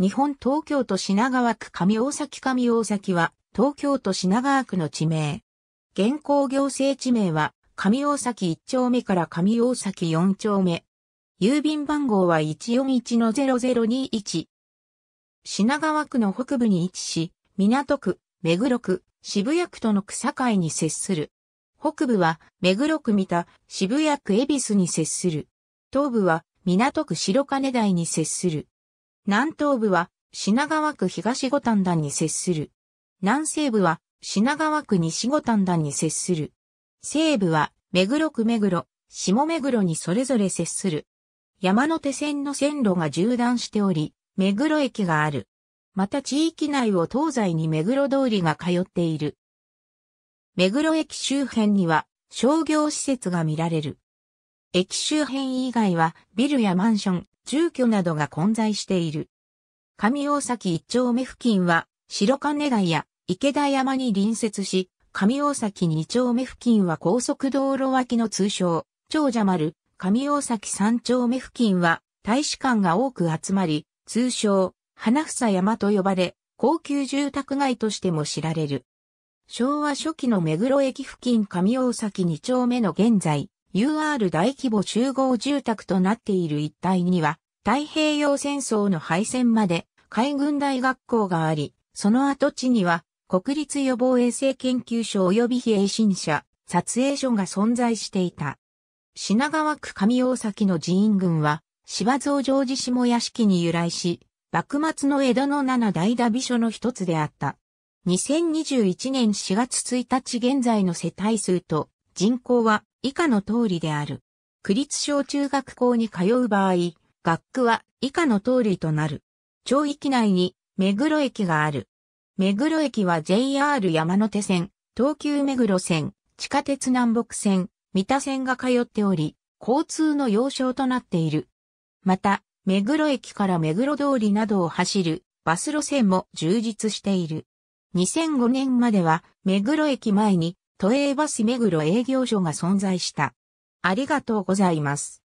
日本東京都品川区上大崎上大崎は、東京都品川区の地名。現行行政地名は、上大崎1丁目から上大崎4丁目。郵便番号は141-0021。品川区の北部に位置し、港区、目黒区、渋谷区との区境に接する。北部は目黒区三田、渋谷区恵比寿に接する。東部は港区白金台に接する。南東部は品川区東五反田に接する。南西部は品川区西五反田に接する。西部は目黒区目黒、下目黒にそれぞれ接する。山手線の線路が縦断しており、目黒駅がある。また地域内を東西に目黒通りが通っている。目黒駅周辺には商業施設が見られる。駅周辺以外はビルやマンション、住居などが混在している。上大崎一丁目付近は、白金台や池田山に隣接し、上大崎二丁目付近は高速道路脇の通称、長者丸、上大崎三丁目付近は、大使館が多く集まり、通称、花房山と呼ばれ、高級住宅街としても知られる。昭和初期の目黒駅付近上大崎2丁目の現在、UR 大規模集合住宅となっている一帯には、太平洋戦争の敗戦まで海軍大学校があり、その跡地には国立予防衛生研究所及び非衛信者、撮影所が存在していた。品川区上大崎の寺院群は、芝蔵城寺下屋敷に由来し、幕末の江戸の七大打美所の一つであった。2021年4月1日現在の世帯数と人口は以下の通りである。区立小中学校に通う場合、学区は以下の通りとなる。町域内に目黒駅がある。目黒駅は JR 山手線、東急目黒線、地下鉄南北線、三田線が通っており、交通の要衝となっている。また、目黒駅から目黒通りなどを走るバス路線も充実している。2005年までは目黒駅前に都営バス目黒営業所が存在した。ありがとうございます。